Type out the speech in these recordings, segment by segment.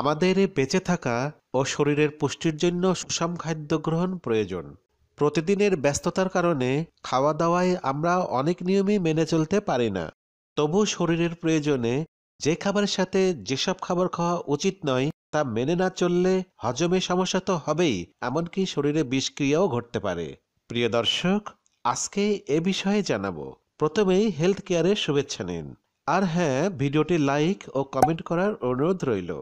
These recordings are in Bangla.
আমাদের বেঁচে থাকা ও শরীরের পুষ্টির জন্য সুষম খাদ্য গ্রহণ প্রয়োজন প্রতিদিনের ব্যস্ততার কারণে খাওয়া দাওয়ায় আমরা অনেক নিয়মই মেনে চলতে পারি না তবু শরীরের প্রয়োজনে যে খাবারের সাথে যেসব খাবার খাওয়া উচিত নয় তা মেনে না চললে হজমে সমস্যা তো হবেই এমনকি শরীরে বিষক্রিয়াও ঘটতে পারে প্রিয় দর্শক আজকে এ বিষয়ে জানাবো প্রথমেই হেলথ কেয়ারের শুভেচ্ছা নিন আর হ্যাঁ ভিডিওটি লাইক ও কমেন্ট করার অনুরোধ রইল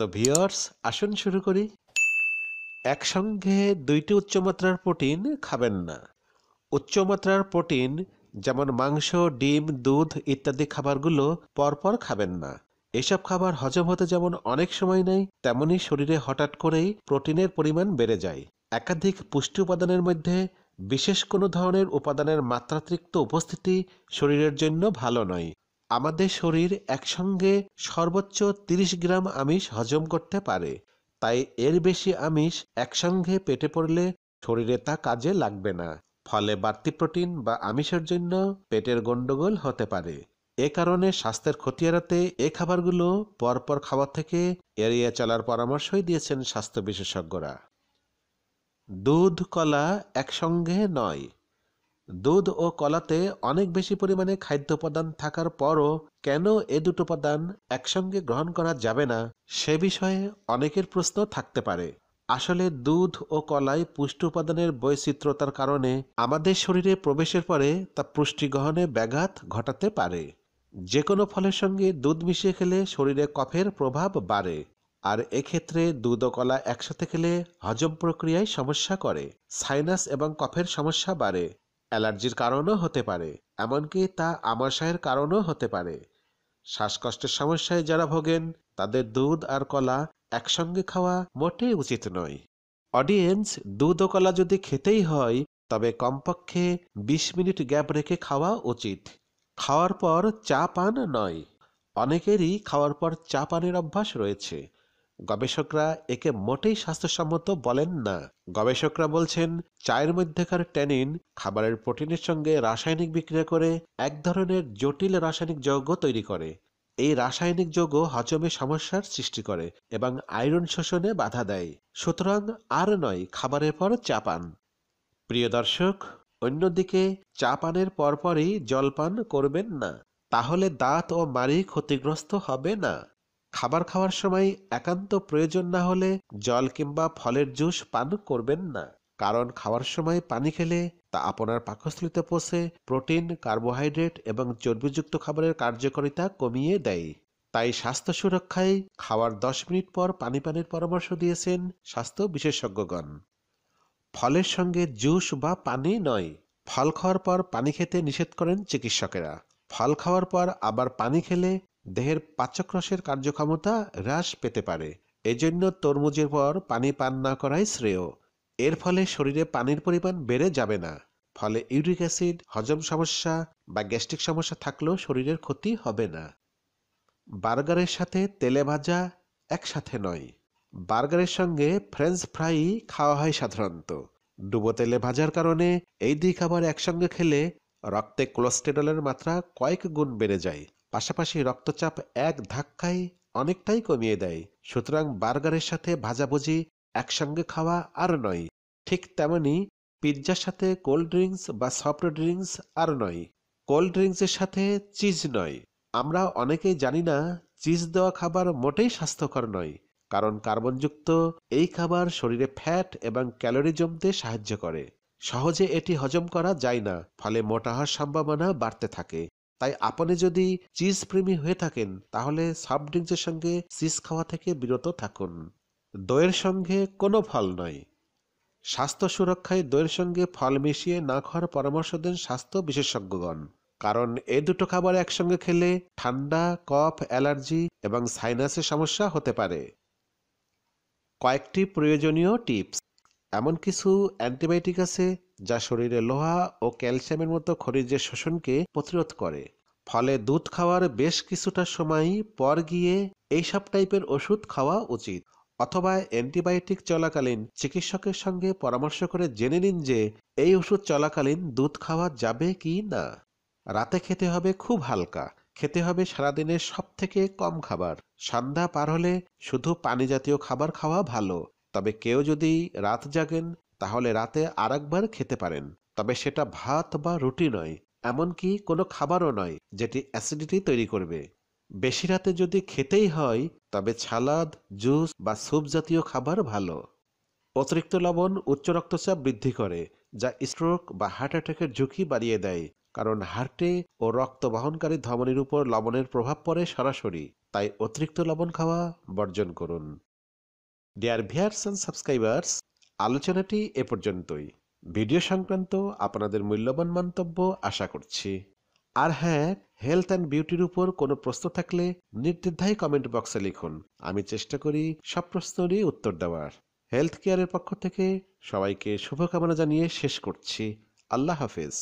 তো ভিওর্স আসুন শুরু করি একসঙ্গে দুইটি উচ্চমাত্রার প্রোটিন খাবেন না উচ্চমাত্রার প্রোটিন যেমন মাংস ডিম দুধ ইত্যাদি খাবারগুলো পরপর খাবেন না এসব খাবার হজম হতে যেমন অনেক সময় নেয় তেমনি শরীরে হঠাৎ করেই প্রোটিনের পরিমাণ বেড়ে যায় একাধিক পুষ্টি উপাদানের মধ্যে বিশেষ কোনো ধরনের উপাদানের মাত্রাতিরিক্ত উপস্থিতি শরীরের জন্য ভালো নয় আমাদের শরীর একসঙ্গে সর্বোচ্চ ৩০ গ্রাম আমিষ হজম করতে পারে তাই এর বেশি আমিষ একসঙ্গে পেটে পড়লে শরীরে তা কাজে লাগবে না ফলে বাড়তি প্রোটিন বা আমিষের জন্য পেটের গণ্ডগোল হতে পারে এ কারণে স্বাস্থ্যের ক্ষতি এড়াতে এ খাবারগুলো পরপর খাবার থেকে এড়িয়ে চলার পরামর্শই দিয়েছেন স্বাস্থ্য বিশেষজ্ঞরা দুধ কলা একসঙ্গে নয় দুধ ও কলাতে অনেক বেশি পরিমাণে খাদ্য উপাদান থাকার পরও কেন এ দুটো উপাদান একসঙ্গে গ্রহণ করা যাবে না সে বিষয়ে অনেকের প্রশ্ন থাকতে পারে আসলে দুধ ও কলায় পুষ্টি উপাদানের বৈচিত্র্যতার কারণে আমাদের শরীরে প্রবেশের পরে তা পুষ্টি গ্রহণে ব্যাঘাত ঘটাতে পারে যে কোনো ফলের সঙ্গে দুধ মিশিয়ে খেলে শরীরে কফের প্রভাব বাড়ে আর এক্ষেত্রে দুধ ও কলা একসাথে খেলে হজম প্রক্রিয়ায় সমস্যা করে সাইনাস এবং কফের সমস্যা বাড়ে অ্যালার্জির কারণও হতে পারে এমনকি তা আমাশয়ের কারণও হতে পারে শ্বাসকষ্টের সমস্যায় যারা ভোগেন তাদের দুধ আর কলা একসঙ্গে খাওয়া মোটেই উচিত নয় অডিয়েন্স দুধ ও কলা যদি খেতেই হয় তবে কমপক্ষে ২০ মিনিট গ্যাপ রেখে খাওয়া উচিত খাওয়ার পর চা পান নয় অনেকেরই খাওয়ার পর চা পানের অভ্যাস রয়েছে গবেষকরা একে মোটেই স্বাস্থ্যসম্মত বলেন না গবেষকরা বলছেন চায়ের মধ্যেকার ট্যানিন খাবারের প্রোটিনের সঙ্গে রাসায়নিক বিক্রিয়া করে এক ধরনের জটিল রাসায়নিক যৌগ তৈরি করে এই রাসায়নিক যৌগ হজমে সমস্যার সৃষ্টি করে এবং আয়রন শোষণে বাধা দেয় সুতরাং আর নয় খাবারের পর চা পান প্রিয় দর্শক অন্যদিকে চা পানের পরপরই জলপান করবেন না তাহলে দাঁত ও মাড়ি ক্ষতিগ্রস্ত হবে না খাবার খাওয়ার সময় একান্ত প্রয়োজন না হলে জল কিংবা ফলের জুস পান করবেন না কারণ খাওয়ার সময় পানি খেলে তা আপনার পাকস্থলিতে পচে প্রোটিন কার্বোহাইড্রেট এবং চর্বিযুক্ত খাবারের কার্যকারিতা কমিয়ে দেয় তাই স্বাস্থ্য সুরক্ষায় খাওয়ার দশ মিনিট পর পানি পানের পরামর্শ দিয়েছেন স্বাস্থ্য বিশেষজ্ঞগণ ফলের সঙ্গে জুস বা পানি নয় ফল খাওয়ার পর পানি খেতে নিষেধ করেন চিকিৎসকেরা ফল খাওয়ার পর আবার পানি খেলে দেহের পাচকরসের কার্যক্ষমতা হ্রাস পেতে পারে এজন্য তরমুজের পর পানি পান না করাই শ্রেয় এর ফলে শরীরে পানির পরিমাণ বেড়ে যাবে না ফলে ইউরিক অ্যাসিড হজম সমস্যা বা গ্যাস্ট্রিক সমস্যা থাকলেও শরীরের ক্ষতি হবে না বার্গারের সাথে তেলে ভাজা একসাথে নয় বার্গারের সঙ্গে ফ্রেঞ্চ ফ্রাই খাওয়া হয় সাধারণত ডুবো তেলে ভাজার কারণে এই দুই খাবার একসঙ্গে খেলে রক্তে কোলেস্টেরলের মাত্রা কয়েক গুণ বেড়ে যায় পাশাপাশি রক্তচাপ এক ধাক্কায় অনেকটাই কমিয়ে দেয় সুতরাং বার্গারের সাথে ভাজাভুজি একসঙ্গে খাওয়া আর নয় ঠিক তেমনি পিৎজার সাথে কোল্ড ড্রিঙ্কস বা সফট ড্রিঙ্কস আর নয় কোল্ড ড্রিঙ্কসের সাথে চিজ নয় আমরা অনেকেই জানি না চিজ দেওয়া খাবার মোটেই স্বাস্থ্যকর নয় কারণ কার্বনযুক্ত এই খাবার শরীরে ফ্যাট এবং ক্যালোরি জমতে সাহায্য করে সহজে এটি হজম করা যায় না ফলে মোটা হওয়ার সম্ভাবনা বাড়তে থাকে তাই আপনি যদি চিজ প্রেমী হয়ে থাকেন তাহলে সফট ড্রিঙ্কসের সঙ্গে চিজ খাওয়া থেকে বিরত থাকুন দইয়ের সঙ্গে কোনো ফল নয় স্বাস্থ্য সুরক্ষায় দইয়ের সঙ্গে ফল মিশিয়ে না খাওয়ার পরামর্শ দেন স্বাস্থ্য বিশেষজ্ঞগণ কারণ এ দুটো খাবার একসঙ্গে খেলে ঠান্ডা কফ অ্যালার্জি এবং সাইনাসের সমস্যা হতে পারে কয়েকটি প্রয়োজনীয় টিপস এমন কিছু অ্যান্টিবায়োটিক আছে যা শরীরে লোহা ও ক্যালসিয়ামের মতো খনিজের শোষণকে প্রতিরোধ করে ফলে দুধ খাওয়ার বেশ কিছুটা সময় পর গিয়ে এইসব টাইপের ওষুধ খাওয়া উচিত অথবা অ্যান্টিবায়োটিক চলাকালীন চিকিৎসকের সঙ্গে পরামর্শ করে জেনে নিন যে এই ওষুধ চলাকালীন দুধ খাওয়া যাবে কি না রাতে খেতে হবে খুব হালকা খেতে হবে সারাদিনের সব থেকে কম খাবার সন্ধ্যা পার হলে শুধু পানি জাতীয় খাবার খাওয়া ভালো তবে কেউ যদি রাত জাগেন তাহলে রাতে আরেকবার খেতে পারেন তবে সেটা ভাত বা রুটি নয় এমনকি কোনো খাবারও নয় যেটি অ্যাসিডিটি তৈরি করবে বেশি রাতে যদি খেতেই হয় তবে ছালাদ জুস বা স্যুপ জাতীয় খাবার ভালো অতিরিক্ত লবণ উচ্চ রক্তচাপ বৃদ্ধি করে যা স্ট্রোক বা হার্ট অ্যাটাকের ঝুঁকি বাড়িয়ে দেয় কারণ হার্টে ও রক্ত বহনকারী ধমনির উপর লবণের প্রভাব পড়ে সরাসরি তাই অতিরিক্ত লবণ খাওয়া বর্জন করুন ডিয়ার ভিয়ার্স অ্যান্ড সাবস্ক্রাইবার্স আলোচনাটি এ পর্যন্তই ভিডিও সংক্রান্ত আপনাদের মূল্যবান মন্তব্য আশা করছি আর হ্যাঁ হেলথ অ্যান্ড বিউটির উপর কোনো প্রশ্ন থাকলে নির্দ্বিধায় কমেন্ট বক্সে লিখুন আমি চেষ্টা করি সব প্রশ্নেরই উত্তর দেওয়ার হেলথ কেয়ারের পক্ষ থেকে সবাইকে শুভকামনা জানিয়ে শেষ করছি আল্লাহ হাফেজ